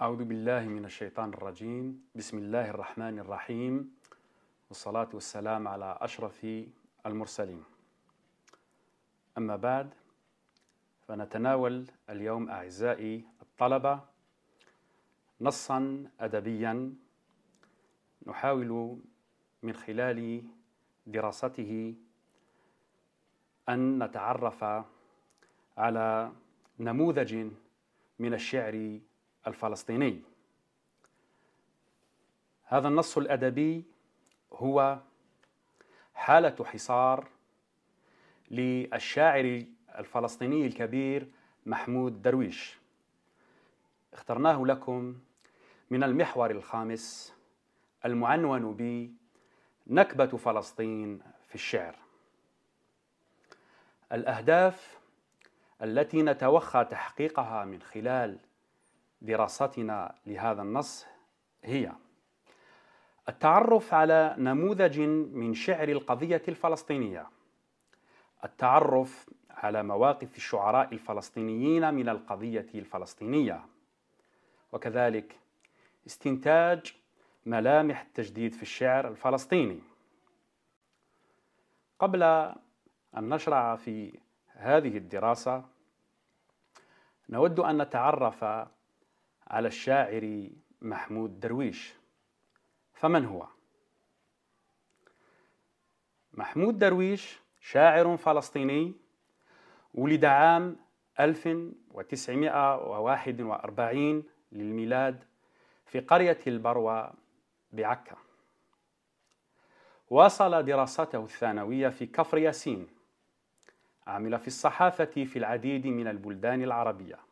أعوذ بالله من الشيطان الرجيم بسم الله الرحمن الرحيم والصلاة والسلام على أشرف المرسلين أما بعد فنتناول اليوم أعزائي الطلبة نصا أدبيا نحاول من خلال دراسته أن نتعرف على نموذج من الشعر الفلسطيني هذا النص الادبي هو حاله حصار للشاعر الفلسطيني الكبير محمود درويش اخترناه لكم من المحور الخامس المعنون ب نكبه فلسطين في الشعر الاهداف التي نتوخى تحقيقها من خلال دراستنا لهذا النص هي التعرف على نموذج من شعر القضية الفلسطينية التعرف على مواقف الشعراء الفلسطينيين من القضية الفلسطينية وكذلك استنتاج ملامح التجديد في الشعر الفلسطيني قبل أن نشرع في هذه الدراسة نود أن نتعرف على الشاعر محمود درويش فمن هو؟ محمود درويش شاعر فلسطيني ولد عام 1941 للميلاد في قرية البروة بعكا واصل دراسته الثانوية في كفر ياسين عمل في الصحافة في العديد من البلدان العربية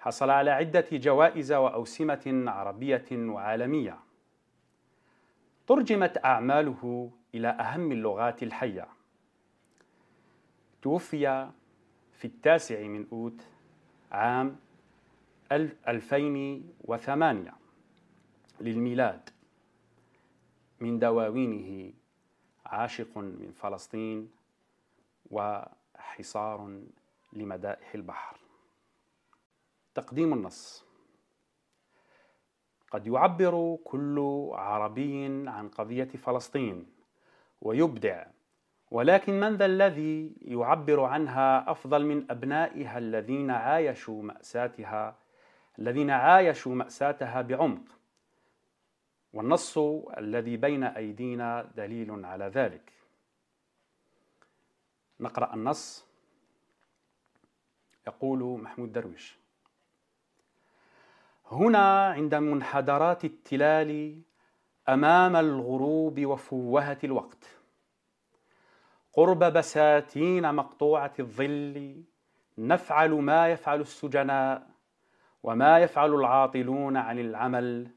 حصل على عدة جوائز وأوسمة عربية وعالمية. ترجمت أعماله إلى أهم اللغات الحية. توفي في التاسع من أوت عام 2008 للميلاد من دواوينه عاشق من فلسطين وحصار لمدائح البحر تقديم النص قد يعبر كل عربي عن قضية فلسطين ويبدع ولكن من ذا الذي يعبر عنها أفضل من أبنائها الذين عايشوا مأساتها الذين عايشوا مأساتها بعمق والنص الذي بين أيدينا دليل على ذلك نقرأ النص يقول محمود درويش هنا عند منحدرات التلال امام الغروب وفوهه الوقت قرب بساتين مقطوعه الظل نفعل ما يفعل السجناء وما يفعل العاطلون عن العمل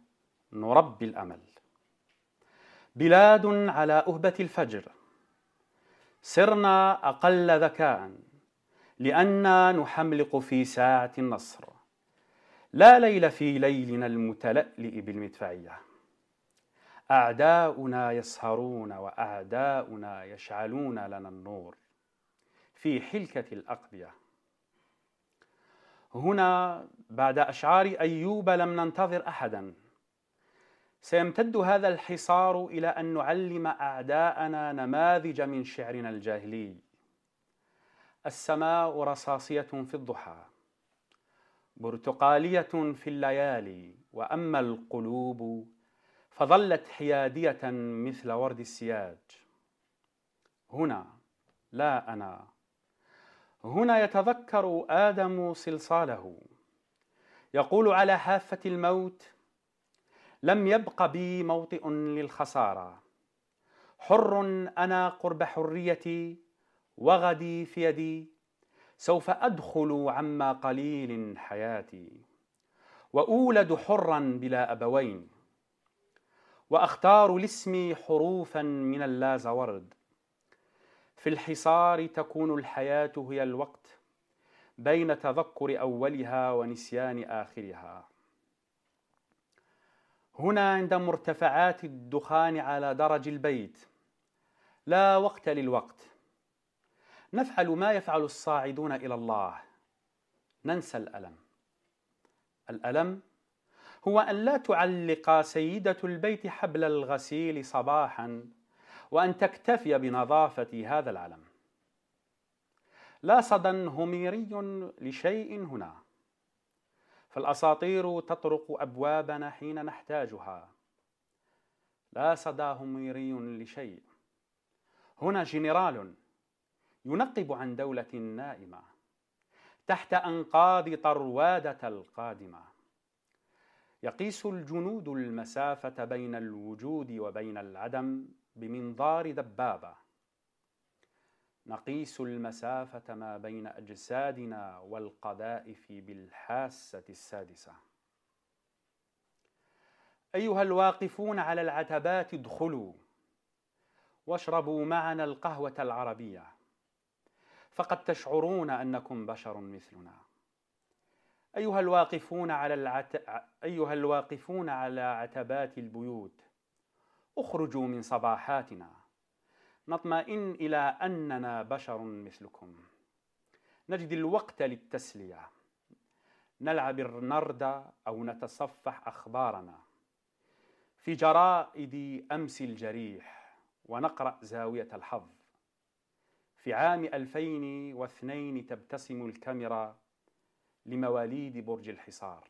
نربي الامل بلاد على اهبه الفجر سرنا اقل ذكاء لأننا نحملق في ساعه النصر لا ليل في ليلنا المتلألئ بالمدفعية أعداؤنا يسهرون وأعداؤنا يشعلون لنا النور في حلكة الأقبية هنا بعد أشعار أيوب لم ننتظر أحدا سيمتد هذا الحصار إلى أن نعلم أعداءنا نماذج من شعرنا الجاهلي السماء رصاصية في الضحى برتقالية في الليالي وأما القلوب فظلت حيادية مثل ورد السياج هنا لا أنا هنا يتذكر آدم صلصاله يقول على حافة الموت لم يبق بي موطئ للخسارة حر أنا قرب حريتي وغدي في يدي سوف أدخل عما قليل حياتي وأولد حرا بلا أبوين وأختار لاسمي حروفا من اللازورد في الحصار تكون الحياة هي الوقت بين تذكر أولها ونسيان آخرها هنا عند مرتفعات الدخان على درج البيت لا وقت للوقت نفعل ما يفعل الصاعدون الى الله ننسى الالم الالم هو ان لا تعلق سيده البيت حبل الغسيل صباحا وان تكتفي بنظافه هذا العلم لا صدى هميري لشيء هنا فالاساطير تطرق ابوابنا حين نحتاجها لا صدى هميري لشيء هنا جنرال ينقب عن دولة نائمة تحت أنقاض طروادة القادمة يقيس الجنود المسافة بين الوجود وبين العدم بمنظار دبابة نقيس المسافة ما بين أجسادنا والقذائف بالحاسة السادسة أيها الواقفون على العتبات ادخلوا واشربوا معنا القهوة العربية فقد تشعرون انكم بشر مثلنا ايها الواقفون على العت... ايها الواقفون على عتبات البيوت اخرجوا من صباحاتنا نطمئن الى اننا بشر مثلكم نجد الوقت للتسليه نلعب النرد او نتصفح اخبارنا في جرائد امس الجريح ونقرا زاويه الحظ في عام 2002 تبتسم الكاميرا لمواليد برج الحصار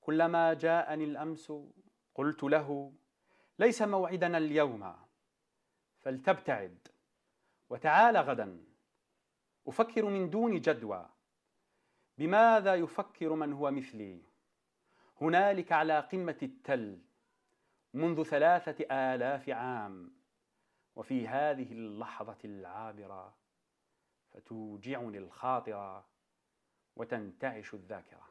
كلما جاءني الامس قلت له ليس موعدنا اليوم فلتبتعد وتعال غدا افكر من دون جدوى بماذا يفكر من هو مثلي هنالك على قمه التل منذ ثلاثه الاف عام وفي هذه اللحظة العابرة فتوجعني الخاطرة وتنتعش الذاكرة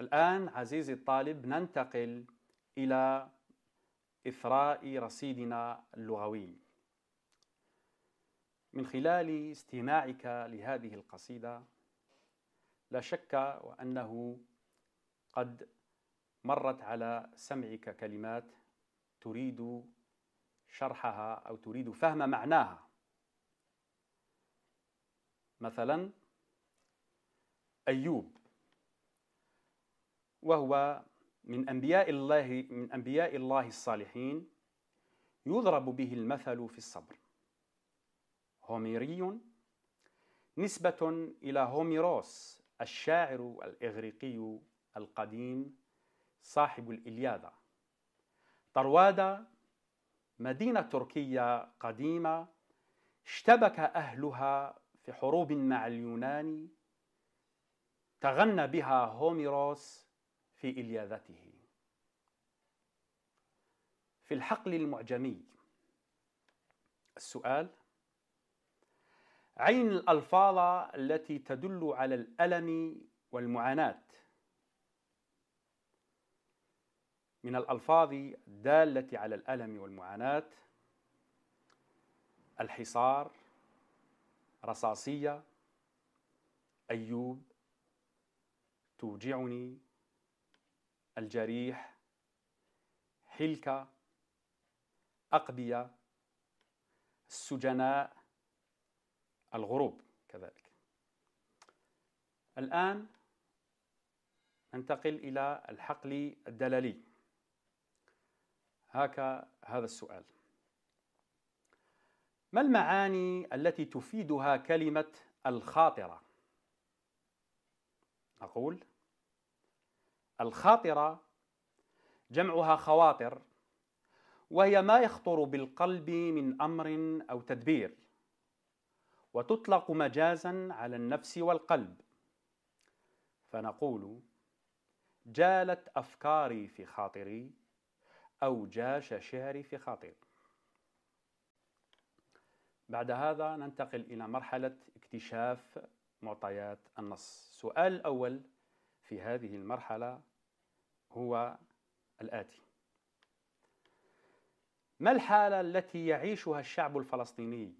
الآن عزيزي الطالب ننتقل إلى إثراء رصيدنا اللغوي من خلال استماعك لهذه القصيدة لا شك وأنه قد مرت على سمعك كلمات تريد شرحها أو تريد فهم معناها مثلا أيوب وهو من أنبياء الله من أنبياء الله الصالحين يضرب به المثل في الصبر هوميري نسبة إلى هوميروس الشاعر الإغريقي القديم صاحب الإلياده طروادة مدينة تركية قديمة اشتبك أهلها في حروب مع اليونان تغنى بها هوميروس في إلياذته في الحقل المعجمي السؤال عين الألفاظ التي تدل على الألم والمعاناة من الألفاظ الدالة على الألم والمعاناة الحصار رصاصية أيوب توجعني الجريح حلكة أقبية السجناء الغروب كذلك الآن ننتقل إلى الحقل الدلالي هاك هذا السؤال ما المعاني التي تفيدها كلمة الخاطرة؟ أقول الخاطرة جمعها خواطر وهي ما يخطر بالقلب من أمر أو تدبير وتطلق مجازا على النفس والقلب فنقول جالت أفكاري في خاطري أو جاش شعري في خاطر بعد هذا ننتقل إلى مرحلة اكتشاف معطيات النص السؤال الأول في هذه المرحلة هو الآتي ما الحالة التي يعيشها الشعب الفلسطيني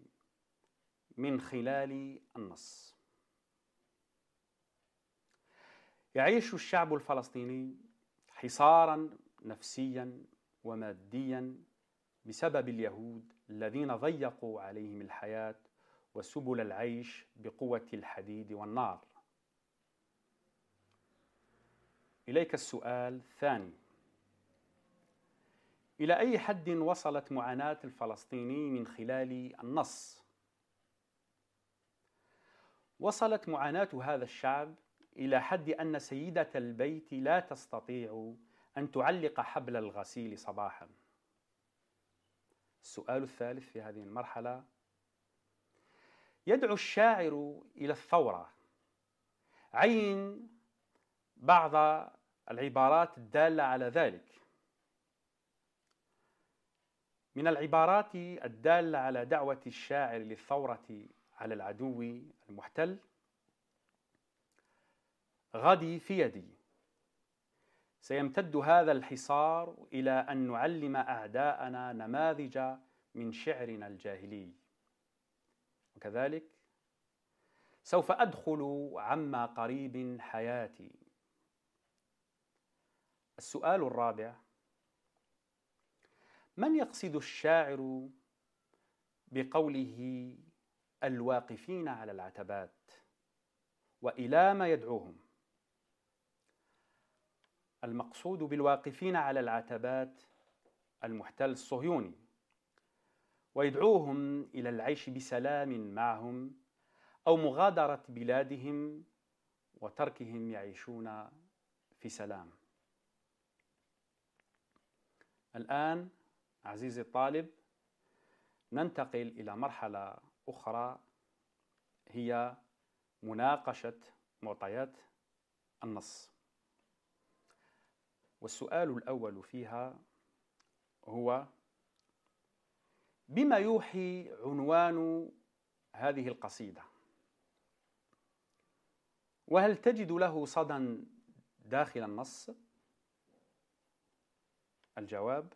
من خلال النص يعيش الشعب الفلسطيني حصارا نفسيا وماديا بسبب اليهود الذين ضيقوا عليهم الحياه وسبل العيش بقوه الحديد والنار اليك السؤال الثاني الى اي حد وصلت معاناه الفلسطيني من خلال النص وصلت معاناه هذا الشعب الى حد ان سيده البيت لا تستطيع أن تعلق حبل الغسيل صباحا السؤال الثالث في هذه المرحلة يدعو الشاعر إلى الثورة عين بعض العبارات الدالة على ذلك من العبارات الدالة على دعوة الشاعر للثورة على العدو المحتل غدي في يدي سيمتد هذا الحصار إلى أن نعلم أعداءنا نماذج من شعرنا الجاهلي وكذلك سوف أدخل عما قريب حياتي السؤال الرابع من يقصد الشاعر بقوله الواقفين على العتبات والى ما يدعوهم المقصود بالواقفين على العتبات المحتل الصهيوني ويدعوهم الى العيش بسلام معهم او مغادره بلادهم وتركهم يعيشون في سلام الان عزيزي الطالب ننتقل الى مرحله اخرى هي مناقشه معطيات النص والسؤال الأول فيها هو بما يوحي عنوان هذه القصيدة وهل تجد له صدى داخل النص الجواب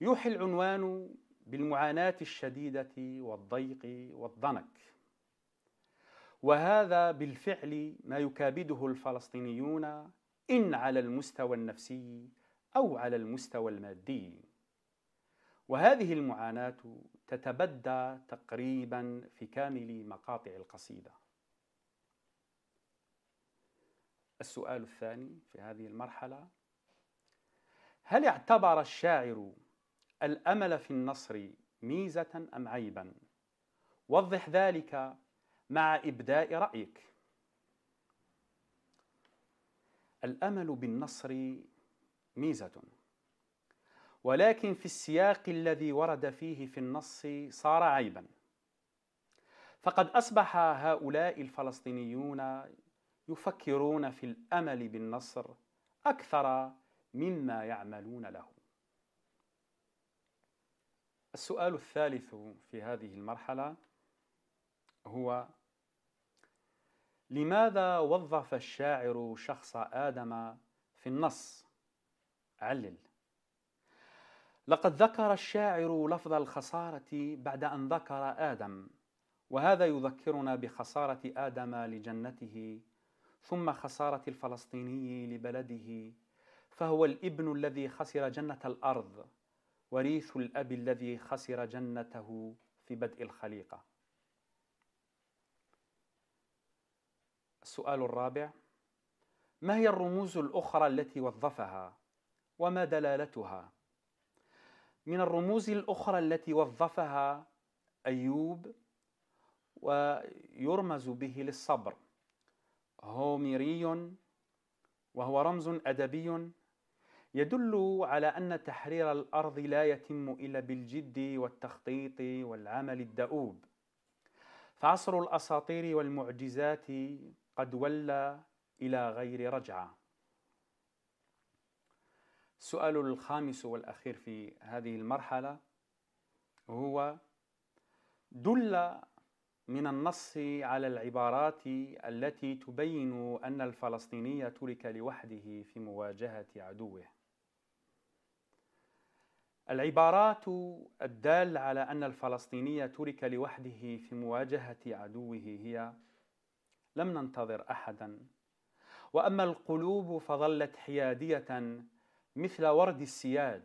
يوحي العنوان بالمعاناة الشديدة والضيق والضنك وهذا بالفعل ما يكابده الفلسطينيون إن على المستوى النفسي أو على المستوى المادي وهذه المعاناة تتبدى تقريبا في كامل مقاطع القصيدة السؤال الثاني في هذه المرحلة هل اعتبر الشاعر الأمل في النصر ميزة أم عيبا؟ وضح ذلك مع إبداء رأيك الامل بالنصر ميزه ولكن في السياق الذي ورد فيه في النص صار عيبا فقد اصبح هؤلاء الفلسطينيون يفكرون في الامل بالنصر اكثر مما يعملون له السؤال الثالث في هذه المرحله هو لماذا وظف الشاعر شخص آدم في النص؟ علل لقد ذكر الشاعر لفظ الخسارة بعد أن ذكر آدم وهذا يذكرنا بخسارة آدم لجنته ثم خسارة الفلسطيني لبلده فهو الابن الذي خسر جنة الأرض وريث الأب الذي خسر جنته في بدء الخليقة السؤال الرابع ما هي الرموز الاخرى التي وظفها وما دلالتها من الرموز الاخرى التي وظفها ايوب ويرمز به للصبر هوميري وهو رمز ادبي يدل على ان تحرير الارض لا يتم الا بالجد والتخطيط والعمل الدؤوب فعصر الاساطير والمعجزات قد ولى إلى غير رجعة السؤال الخامس والأخير في هذه المرحلة هو دل من النص على العبارات التي تبين أن الفلسطيني ترك لوحده في مواجهة عدوه العبارات الدالة على أن الفلسطيني ترك لوحده في مواجهة عدوه هي لم ننتظر احدا واما القلوب فظلت حياديه مثل ورد السياج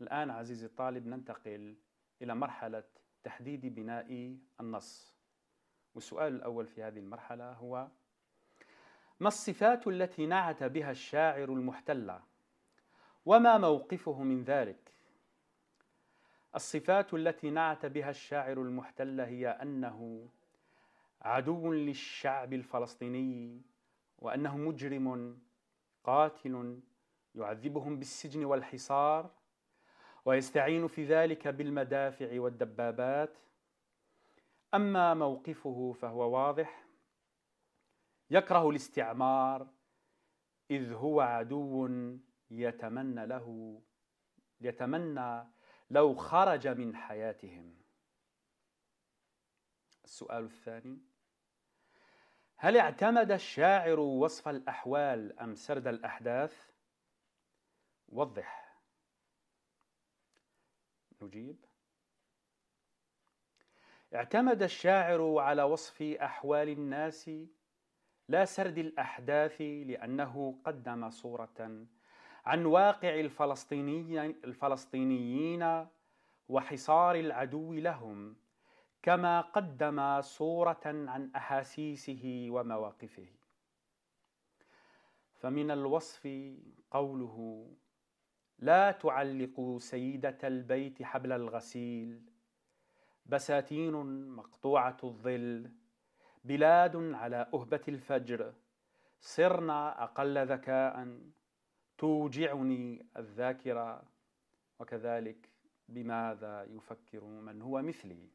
الان عزيزي الطالب ننتقل الى مرحله تحديد بناء النص والسؤال الاول في هذه المرحله هو ما الصفات التي نعت بها الشاعر المحتله وما موقفه من ذلك الصفات التي نعت بها الشاعر المحتل هي انه عدو للشعب الفلسطيني وانه مجرم قاتل يعذبهم بالسجن والحصار ويستعين في ذلك بالمدافع والدبابات اما موقفه فهو واضح يكره الاستعمار اذ هو عدو يتمنى له يتمنى لو خرج من حياتهم السؤال الثاني هل اعتمد الشاعر وصف الأحوال أم سرد الأحداث؟ وضح نجيب اعتمد الشاعر على وصف أحوال الناس لا سرد الأحداث لأنه قدم صورة عن واقع الفلسطينيين وحصار العدو لهم كما قدم صورة عن أحاسيسه ومواقفه فمن الوصف قوله لا تعلقوا سيدة البيت حبل الغسيل بساتين مقطوعة الظل بلاد على أهبة الفجر صرنا أقل ذكاء توجعني الذاكرة وكذلك بماذا يفكر من هو مثلي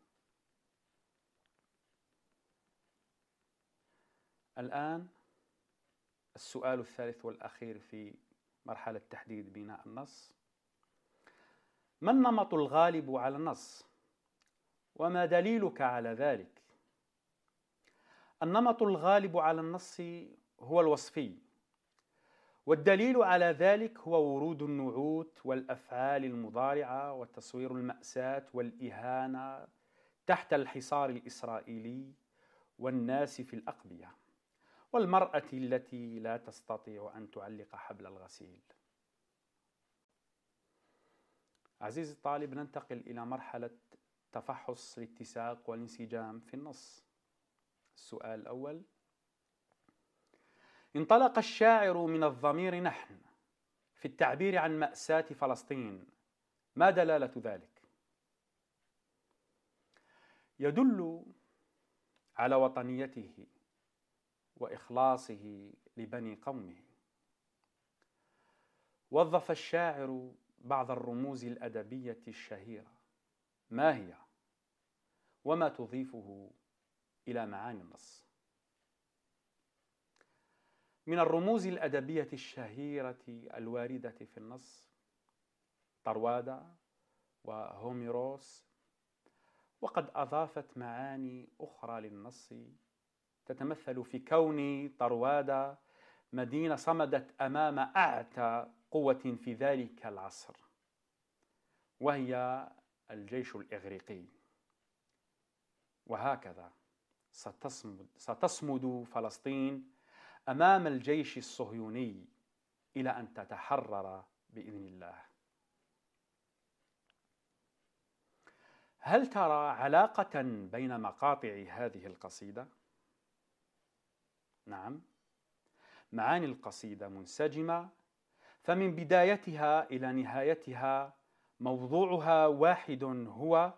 الآن السؤال الثالث والأخير في مرحلة تحديد بناء النص ما النمط الغالب على النص؟ وما دليلك على ذلك؟ النمط الغالب على النص هو الوصفي والدليل على ذلك هو ورود النعوت والافعال المضارعه وتصوير الماساه والاهانه تحت الحصار الاسرائيلي والناس في الاقبيه والمرأة التي لا تستطيع أن تعلق حبل الغسيل. عزيزي الطالب ننتقل إلى مرحلة تفحص الاتساق والانسجام في النص. السؤال الأول انطلق الشاعر من الضمير نحن في التعبير عن مأساة فلسطين ما دلالة ذلك؟ يدل على وطنيته واخلاصه لبني قومه وظف الشاعر بعض الرموز الادبيه الشهيره ما هي وما تضيفه الى معاني النص من الرموز الادبيه الشهيره الوارده في النص طرواده وهوميروس وقد اضافت معاني اخرى للنص تتمثل في كون طرواده مدينه صمدت امام اعتى قوه في ذلك العصر وهي الجيش الاغريقي وهكذا ستصمد, ستصمد فلسطين امام الجيش الصهيوني الى ان تتحرر باذن الله هل ترى علاقه بين مقاطع هذه القصيده نعم معاني القصيدة منسجمة فمن بدايتها إلى نهايتها موضوعها واحد هو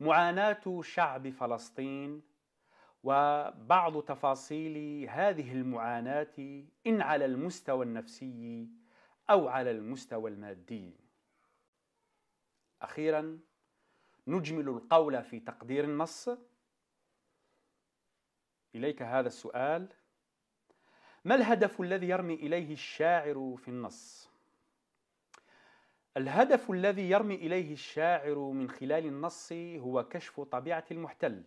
معاناة شعب فلسطين وبعض تفاصيل هذه المعاناة إن على المستوى النفسي أو على المستوى المادي. أخيرا نجمل القول في تقدير النص إليك هذا السؤال ما الهدف الذي يرمي إليه الشاعر في النص؟ الهدف الذي يرمي إليه الشاعر من خلال النص هو كشف طبيعة المحتل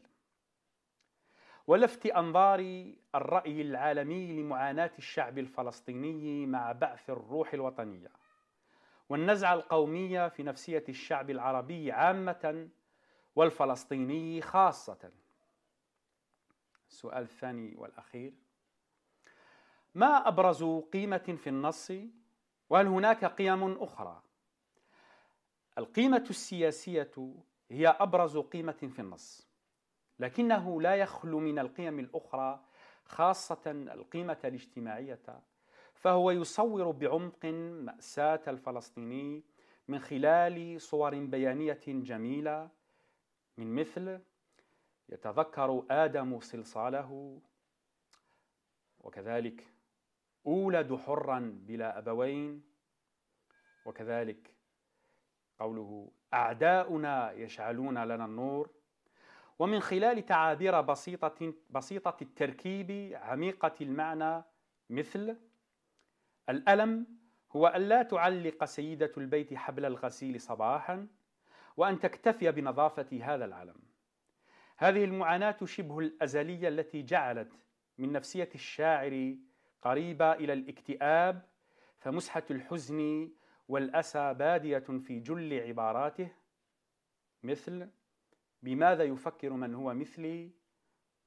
ولفت أنظار الرأي العالمي لمعاناة الشعب الفلسطيني مع بعث الروح الوطنية والنزعة القومية في نفسية الشعب العربي عامة والفلسطيني خاصة السؤال الثاني والأخير ما أبرز قيمة في النص وهل هناك قيم أخرى؟ القيمة السياسية هي أبرز قيمة في النص لكنه لا يخلو من القيم الأخرى خاصة القيمة الاجتماعية فهو يصور بعمق مأساة الفلسطيني من خلال صور بيانية جميلة من مثل يتذكر آدم صلصاله وكذلك أولد حرا بلا أبوين وكذلك قوله أعداؤنا يشعلون لنا النور ومن خلال تعابير بسيطة بسيطة التركيب عميقة المعنى مثل الألم هو ألا تعلق سيدة البيت حبل الغسيل صباحا وأن تكتفي بنظافة هذا العلم هذه المعاناة شبه الأزلية التي جعلت من نفسية الشاعر قريبة إلى الاكتئاب فمسحة الحزن والأسى بادية في جل عباراته مثل بماذا يفكر من هو مثلي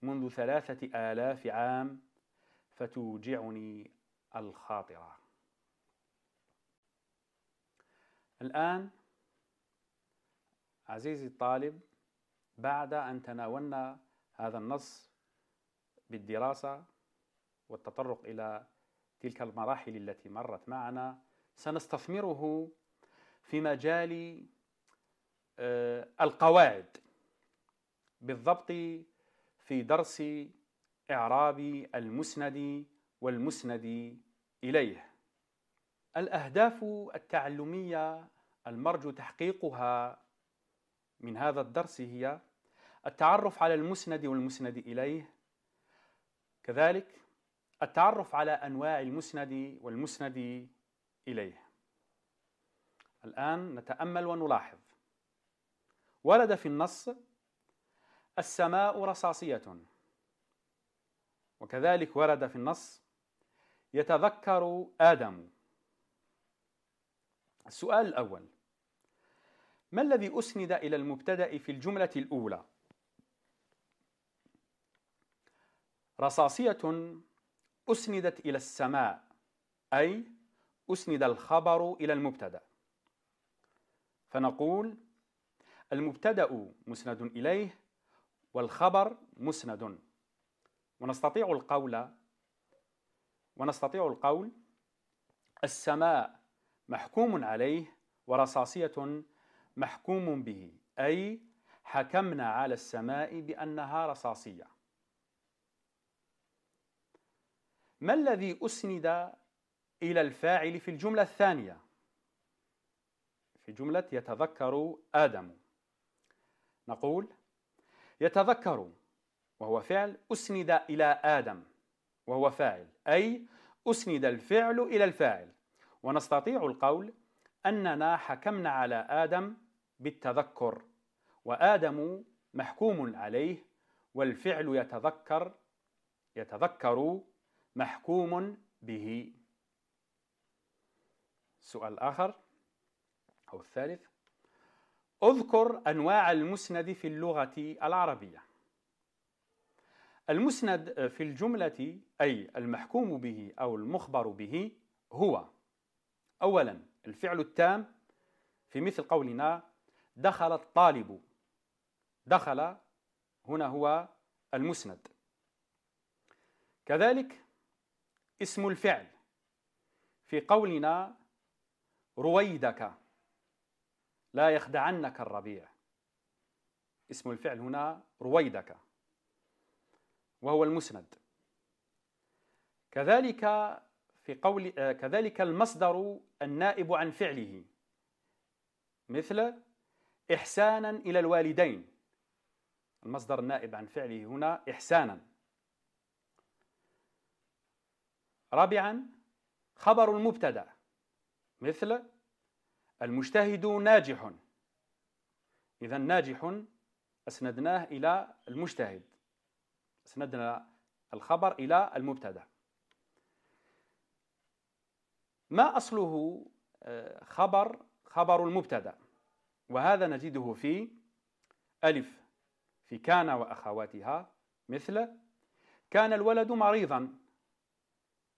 منذ ثلاثة آلاف عام فتوجعني الخاطرة الآن عزيزي الطالب بعد أن تناولنا هذا النص بالدراسة والتطرق إلى تلك المراحل التي مرت معنا سنستثمره في مجال آه، القواعد بالضبط في درس إعراب المسند والمسند إليه الأهداف التعلمية المرجو تحقيقها من هذا الدرس هي التعرف على المسند والمسند إليه كذلك التعرف على أنواع المسند والمسند إليه الآن نتأمل ونلاحظ ورد في النص السماء رصاصية وكذلك ورد في النص يتذكر آدم السؤال الأول ما الذي أسند إلى المبتدأ في الجملة الأولى رصاصية أسندت إلى السماء أي أسند الخبر إلى المبتدأ فنقول المبتدأ مسند إليه والخبر مسند ونستطيع القول ونستطيع القول السماء محكوم عليه ورصاصية محكوم به أي حكمنا على السماء بأنها رصاصية ما الذي أسند إلى الفاعل في الجملة الثانية؟ في جملة يتذكر آدم نقول يتذكر وهو فعل أسند إلى آدم وهو فاعل أي أسند الفعل إلى الفاعل ونستطيع القول أننا حكمنا على آدم بالتذكر وآدم محكوم عليه والفعل يتذكر يتذكر محكوم به سؤال آخر أو الثالث اذكر أنواع المسند في اللغة العربية المسند في الجملة أي المحكوم به أو المخبر به هو أولا الفعل التام في مثل قولنا دخل الطالب دخل هنا هو المسند كذلك اسم الفعل في قولنا رويدك لا يخدعنك الربيع اسم الفعل هنا رويدك وهو المسند كذلك في قول كذلك المصدر النائب عن فعله مثل إحسانا إلى الوالدين المصدر النائب عن فعله هنا إحسانا رابعا خبر المبتدا مثل المجتهد ناجح اذا ناجح اسندناه الى المجتهد اسندنا الخبر الى المبتدا ما اصله آه، خبر خبر المبتدا وهذا نجده في ألف في كان وأخواتها مثل كان الولد مريضا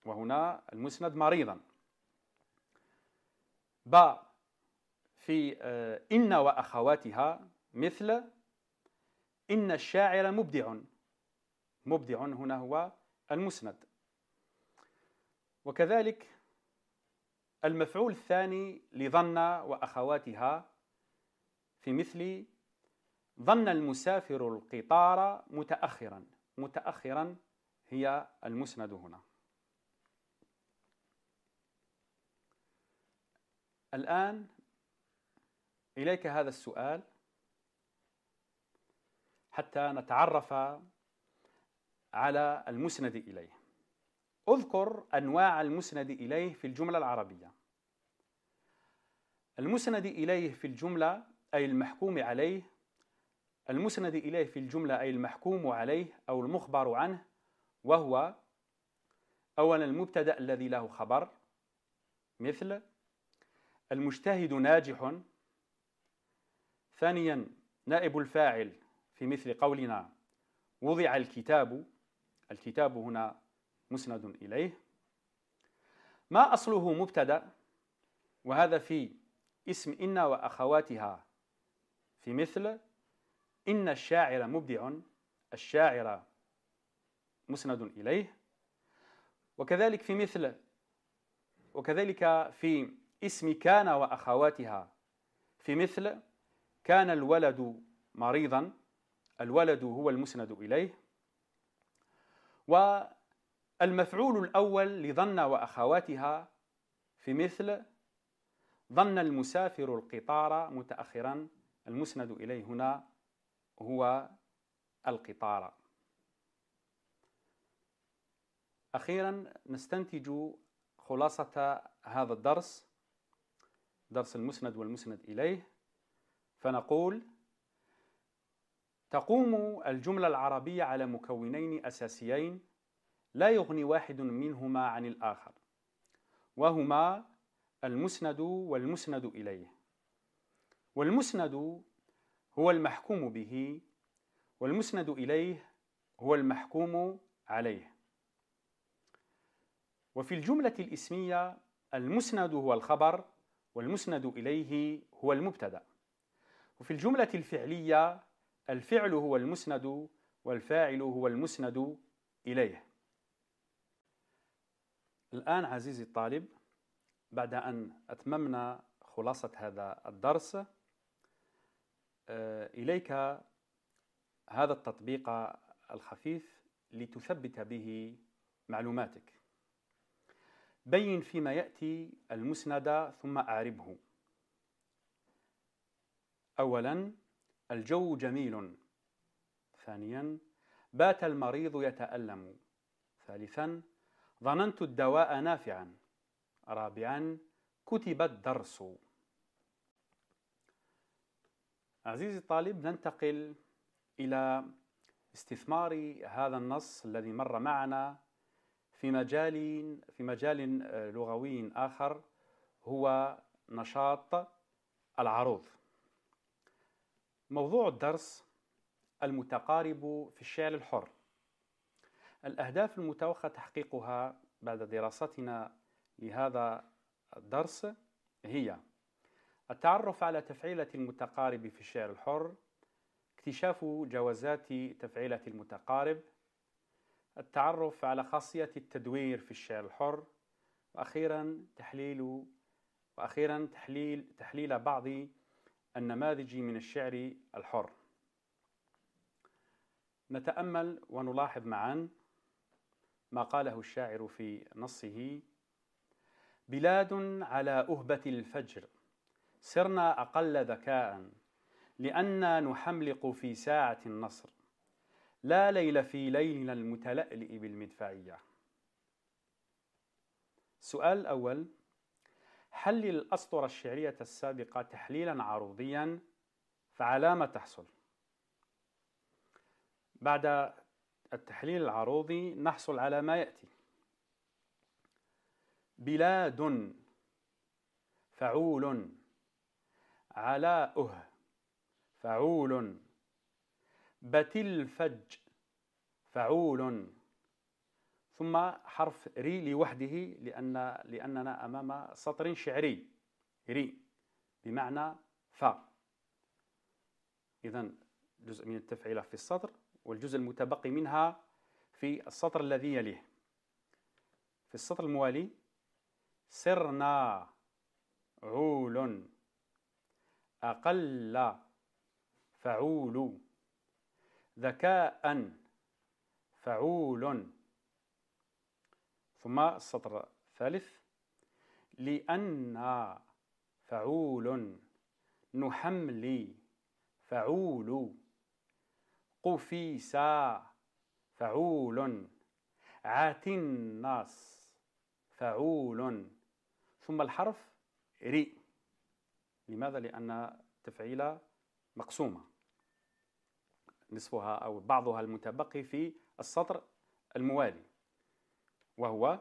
وهنا المسند مريضا باء في آه، إن وأخواتها مثل إن الشاعر مبدع مبدع هنا هو المسند وكذلك المفعول الثاني لظن وأخواتها في مثل ظن المسافر القطار متأخرا متأخرا هي المسند هنا الآن إليك هذا السؤال حتى نتعرف على المسند إليه اذكر أنواع المسند إليه في الجملة العربية المسند إليه في الجملة أي المحكوم عليه المسند إليه في الجملة أي المحكوم عليه أو المخبر عنه وهو أولا المبتدأ الذي له خبر مثل المجتهد ناجح ثانيا نائب الفاعل في مثل قولنا وضع الكتاب الكتاب هنا مسند إليه ما أصله مبتدأ وهذا في اسم إن وأخواتها في مثل إن الشاعر مبدع الشاعر مسند إليه وكذلك في مثل وكذلك في اسم كان وأخواتها في مثل كان الولد مريضا الولد هو المسند إليه والمفعول الأول لظن وأخواتها في مثل ظن المسافر القطار متأخرا المسند إليه هنا هو القطار أخيرا نستنتج خلاصة هذا الدرس درس المسند والمسند إليه فنقول تقوم الجملة العربية على مكونين أساسيين لا يغني واحد منهما عن الآخر وهما المسند والمسند إليه والمسند هو المحكوم به والمسند إليه هو المحكوم عليه وفي الجملة الإسمية المسند هو الخبر والمسند إليه هو المبتدأ وفي الجملة الفعلية الفعل هو المسند والفاعل هو المسند إليه الآن عزيزي الطالب بعد أن أتممنا خلاصة هذا الدرس آه، إليك هذا التطبيق الخفيف لتثبت به معلوماتك بين فيما يأتي المسند ثم أعربه أولا الجو جميل ثانيا بات المريض يتألم ثالثا ظننت الدواء نافعا رابعا كتب الدرس عزيزي الطالب ننتقل إلى استثمار هذا النص الذي مر معنا في مجال في مجال آه، لغوي آخر هو نشاط العروض موضوع الدرس المتقارب في الشعر الحر الأهداف المتوخى تحقيقها بعد دراستنا لهذا الدرس هي التعرف على تفعيلة المتقارب في الشعر الحر اكتشاف جوازات تفعيلة المتقارب التعرف على خاصية التدوير في الشعر الحر وأخيرا تحليل وأخيرا تحليل تحليل بعض النماذج من الشعر الحر نتأمل ونلاحظ معا ما قاله الشاعر في نصه بلاد على أهبة الفجر سرنا أقل ذكاء لأننا نحملق في ساعة النصر لا ليل في ليلنا المتلألئ بالمدفعية السؤال الأول حلل الأسطر الشعرية السابقة تحليلا عروضيا فعلى ما تحصل بعد التحليل العروضي نحصل على ما يأتي بلاد فعول علاؤه فعول بتلفج فعول ثم حرف ري لوحده لأن لأننا أمام سطر شعري ري بمعنى ف إذا جزء من التفعيلة في السطر والجزء المتبقي منها في السطر الذي يليه في السطر الموالي سرنا عول أقل فعول ذكاء فعول ثم السطر الثالث لأن فعول نحملي فعول قفيسا فعول عات الناس فعول ثم الحرف ري لماذا؟ لأن تفعيل مقسومة نصفها أو بعضها المتبقي في السطر الموالي وهو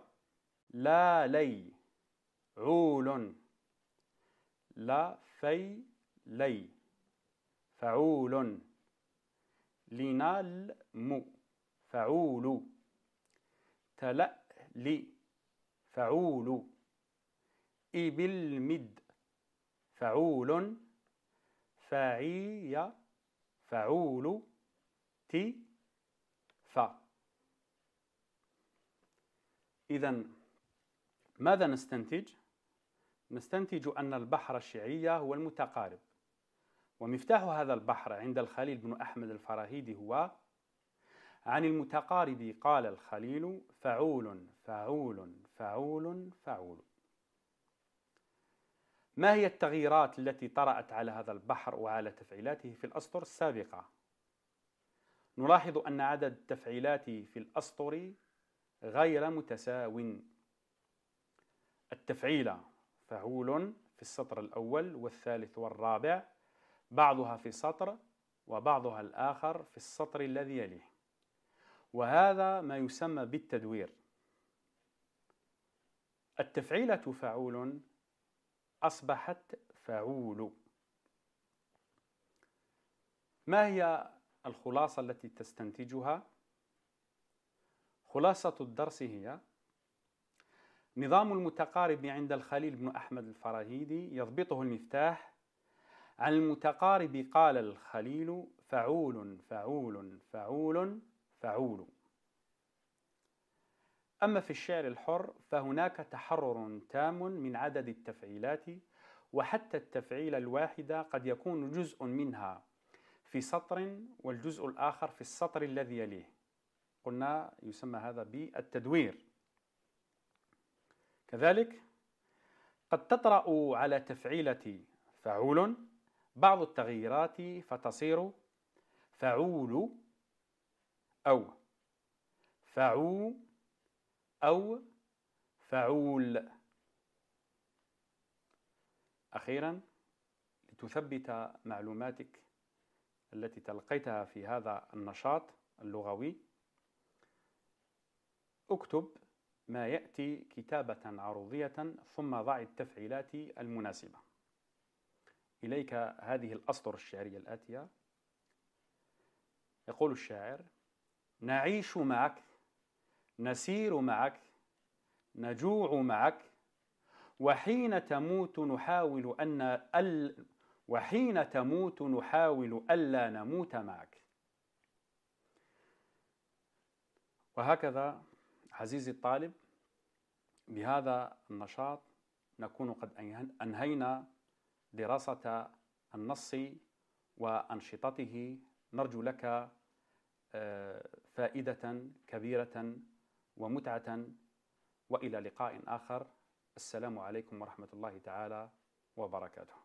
لا لي عول لا في لي فعول لنال مو فعول تلأ لي فعول إبل مد فعول فعي فعول تي فا إذا ماذا نستنتج؟ نستنتج أن البحر الشيعية هو المتقارب ومفتاح هذا البحر عند الخليل بن أحمد الفراهيدي هو عن المتقارب قال الخليل فعول فعول فعول فعول ما هي التغييرات التي طرأت على هذا البحر وعلى تفعيلاته في الأسطر السابقة؟ نلاحظ أن عدد التفعيلات في الأسطر غير متساو التفعيلة فعول في السطر الأول والثالث والرابع بعضها في سطر وبعضها الآخر في السطر الذي يليه وهذا ما يسمى بالتدوير التفعيلة فعول أصبحت فعول ما هي الخلاصة التي تستنتجها خلاصة الدرس هي نظام المتقارب عند الخليل بن أحمد الفراهيدي يضبطه المفتاح عن المتقارب قال الخليل فعول فعول فعول فعول أما في الشعر الحر فهناك تحرر تام من عدد التفعيلات وحتى التفعيل الواحدة قد يكون جزء منها في سطر والجزء الآخر في السطر الذي يليه قلنا يسمى هذا بالتدوير كذلك قد تطرأ على تفعيلة فعول بعض التغييرات فتصير فعول أو فعو أو فعول أخيرا لتثبت معلوماتك التي تلقيتها في هذا النشاط اللغوي اكتب ما يأتي كتابة عروضية ثم ضع التفعيلات المناسبة إليك هذه الأسطر الشعرية الآتية يقول الشاعر نعيش معك نسير معك نجوع معك وحين تموت نحاول أن أل وحين تموت نحاول ألا نموت معك وهكذا عزيزي الطالب بهذا النشاط نكون قد أنهينا دراسة النص وأنشطته نرجو لك آه، فائدة كبيرة ومتعة وإلى لقاء آخر السلام عليكم ورحمة الله تعالى وبركاته